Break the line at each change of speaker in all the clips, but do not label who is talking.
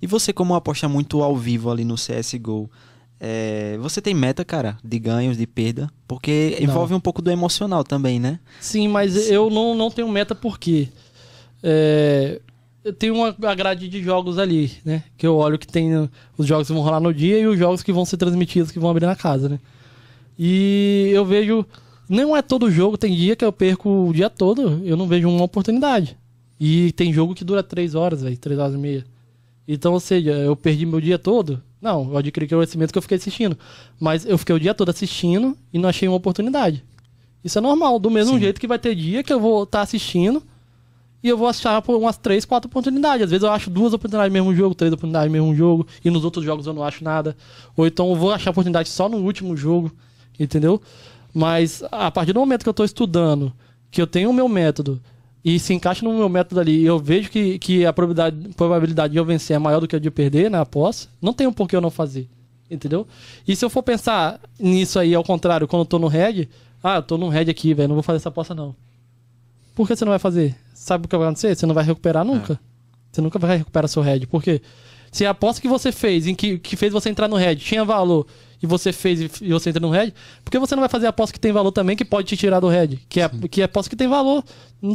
E você, como aposta muito ao vivo ali no CSGO, é, você tem meta, cara, de ganhos, de perda? Porque envolve um pouco do emocional também, né? Sim, mas Sim. eu não, não
tenho meta porque é, eu tenho uma grade de jogos ali, né? Que eu olho que tem os jogos que vão rolar no dia e os jogos que vão ser transmitidos, que vão abrir na casa, né? E eu vejo. Não é todo jogo, tem dia que eu perco o dia todo, eu não vejo uma oportunidade. E tem jogo que dura três horas, velho, três horas e meia. Então, ou seja, eu perdi meu dia todo. Não, eu adquiri conhecimento que eu fiquei assistindo. Mas eu fiquei o dia todo assistindo e não achei uma oportunidade. Isso é normal, do mesmo Sim. jeito que vai ter dia que eu vou estar tá assistindo e eu vou achar por umas três, quatro oportunidades. Às vezes eu acho duas oportunidades no mesmo jogo, três oportunidades no mesmo jogo, e nos outros jogos eu não acho nada. Ou então eu vou achar oportunidade só no último jogo, entendeu? Mas a partir do momento que eu estou estudando, que eu tenho o meu método, e se encaixa no meu método ali, eu vejo que, que a probabilidade, probabilidade de eu vencer é maior do que a de eu perder na aposta, não tem um porquê eu não fazer. Entendeu? E se eu for pensar nisso aí ao contrário, quando eu tô no red, ah, eu tô no red aqui, velho, não vou fazer essa aposta não. Por que você não vai fazer? Sabe o que vai acontecer? Você não vai recuperar nunca. É. Você nunca vai recuperar seu red. Por quê? Se a aposta que você fez, em que, que fez você entrar no red, tinha valor e você fez e você entra no red, porque você não vai fazer a aposta que tem valor também, que pode te tirar do red, que é, que é aposta que tem valor. Hum,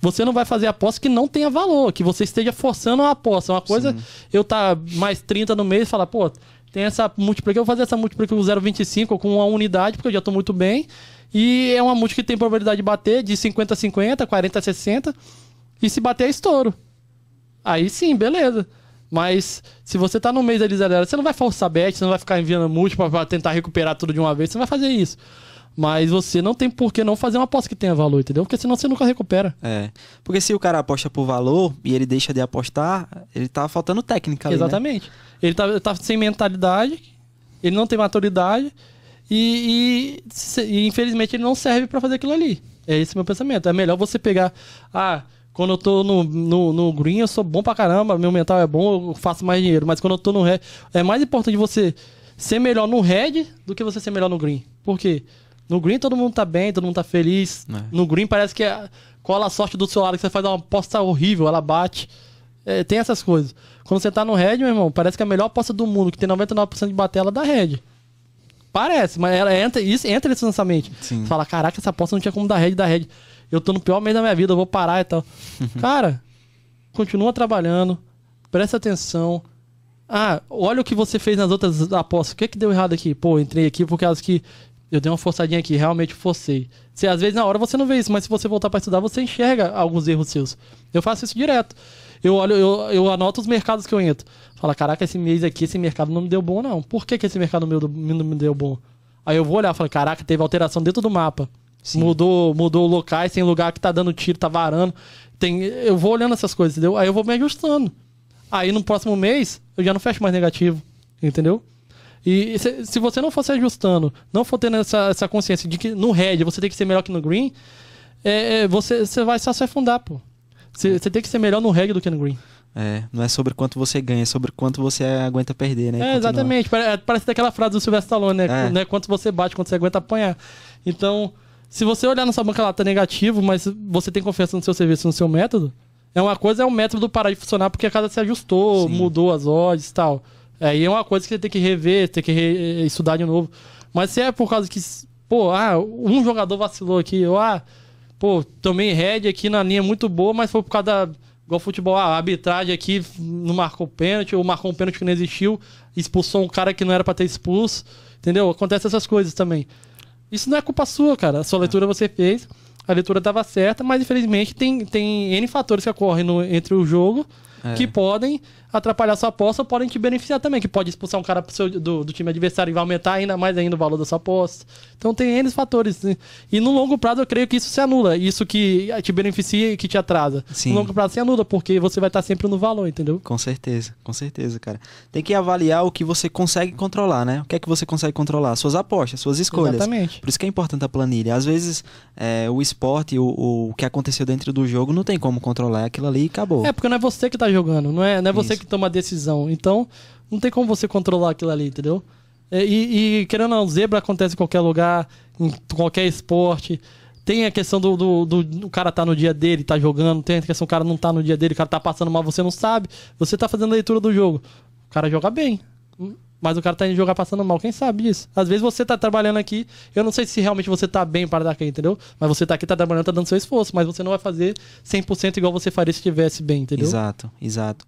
você não vai fazer a aposta que não tenha valor, que você esteja forçando a aposta. Uma coisa, Sim. eu tá mais 30 no mês e falar, pô, tem essa múltipla aqui, eu vou fazer essa múltipla com 0,25 com uma unidade, porque eu já estou muito bem. E é uma múltipla que tem probabilidade de bater de 50 a 50, 40 a 60. E se bater é estouro. Aí sim, beleza. Mas se você tá no mês ali zero, você não vai forçar bet, você não vai ficar enviando múltipla para tentar recuperar tudo de uma
vez, você não vai fazer isso. Mas você não tem por que não fazer uma aposta que tenha valor, entendeu? Porque senão você nunca recupera. É. Porque se o cara aposta por valor e ele deixa de apostar, ele tá faltando técnica ali, né?
Exatamente. Né? Ele tá, tá, sem mentalidade, ele não tem maturidade e, e, e infelizmente ele não serve para fazer aquilo ali. É esse meu pensamento. É melhor você pegar. Ah, quando eu tô no, no, no green, eu sou bom pra caramba, meu mental é bom, eu faço mais dinheiro. Mas quando eu tô no red, é mais importante você ser melhor no red do que você ser melhor no green. Por quê? No green todo mundo tá bem, todo mundo tá feliz. É. No green parece que é, cola a sorte do seu lado, que você faz uma aposta horrível, ela bate. É, tem essas coisas. Quando você tá no red, meu irmão, parece que é a melhor aposta do mundo, que tem 99% de bater, ela dá red. Parece, mas ela entra, isso entra nesse lançamento. Sim. Você fala, caraca, essa aposta não tinha como dar red, dar red eu tô no pior mês da minha vida, eu vou parar e tal. Cara, continua trabalhando, presta atenção. Ah, olha o que você fez nas outras apostas. O que é que deu errado aqui? Pô, entrei aqui por causa que eu dei uma forçadinha aqui, realmente forcei. Se às vezes na hora você não vê isso, mas se você voltar para estudar, você enxerga alguns erros seus. Eu faço isso direto. Eu olho, eu, eu anoto os mercados que eu entro. Fala, caraca, esse mês aqui, esse mercado não me deu bom, não. Por que, que esse mercado meu não me deu bom? Aí eu vou olhar, falo, caraca, teve alteração dentro do mapa. Sim. Mudou, mudou locais, tem lugar que tá dando tiro, tá varando. Tem, eu vou olhando essas coisas, entendeu? Aí eu vou me ajustando. Aí no próximo mês eu já não fecho mais negativo, entendeu? E se, se você não for se ajustando, não for tendo essa, essa consciência de que no red você tem que ser melhor que no green, é, é você, você vai só se afundar, pô.
Você, é. você tem que ser melhor no red do que no green. É, não é sobre quanto você ganha, é sobre quanto você aguenta perder, né? É, exatamente.
É, parece daquela frase do Silvestre Stallone, né? É. Quanto você bate, quanto você aguenta apanhar. Então, se você olhar na sua banca lá, tá negativo, mas você tem confiança no seu serviço, no seu método, é uma coisa, é um método parar de funcionar porque a casa se ajustou, Sim. mudou as odds e tal. Aí é, é uma coisa que você tem que rever, tem que re eh, estudar de novo. Mas se é por causa que, pô, ah, um jogador vacilou aqui, ou ah, pô, tomei head aqui na linha muito boa, mas foi por causa da. Igual futebol, ah, a arbitragem aqui não marcou pênalti, ou marcou um pênalti que não existiu, expulsou um cara que não era para ter expulso. Entendeu? Acontece essas coisas também. Isso não é culpa sua, cara. A sua é. leitura você fez, a leitura estava certa, mas infelizmente tem, tem N fatores que ocorrem no, entre o jogo é. que podem atrapalhar sua aposta, podem te beneficiar também, que pode expulsar um cara seu, do, do, time adversário e vai aumentar ainda mais ainda o valor da sua aposta. Então tem N fatores. Né? E no longo prazo eu creio que isso se anula. Isso que te
beneficia e que te atrasa. Sim. No longo prazo se anula, porque você vai estar sempre no valor, entendeu? Com certeza, com certeza, cara. Tem que avaliar o que você consegue controlar, né? O que é que você consegue controlar? Suas apostas, suas escolhas. Exatamente. Por isso que é importante a planilha. Às vezes é, o esporte, o, o que aconteceu dentro do jogo, não tem como controlar é aquilo ali e acabou. É,
porque não é você que está jogando jogando, não é, não é você que toma a decisão. Então, não tem como você controlar aquilo ali, entendeu? É, e, e querendo ou não, zebra acontece em qualquer lugar, em qualquer esporte. Tem a questão do, do, do, do cara tá no dia dele, tá jogando. Tem a questão do cara não tá no dia dele, o cara tá passando mal, você não sabe. Você tá fazendo a leitura do jogo. O cara joga bem. Mas o cara tá indo jogar passando mal. Quem sabe isso. Às vezes você tá trabalhando aqui. Eu não sei se realmente você tá bem para dar aqui, entendeu? Mas você tá aqui, tá trabalhando, tá dando seu esforço. Mas você não vai fazer 100% igual você faria se estivesse bem, entendeu? Exato,
exato.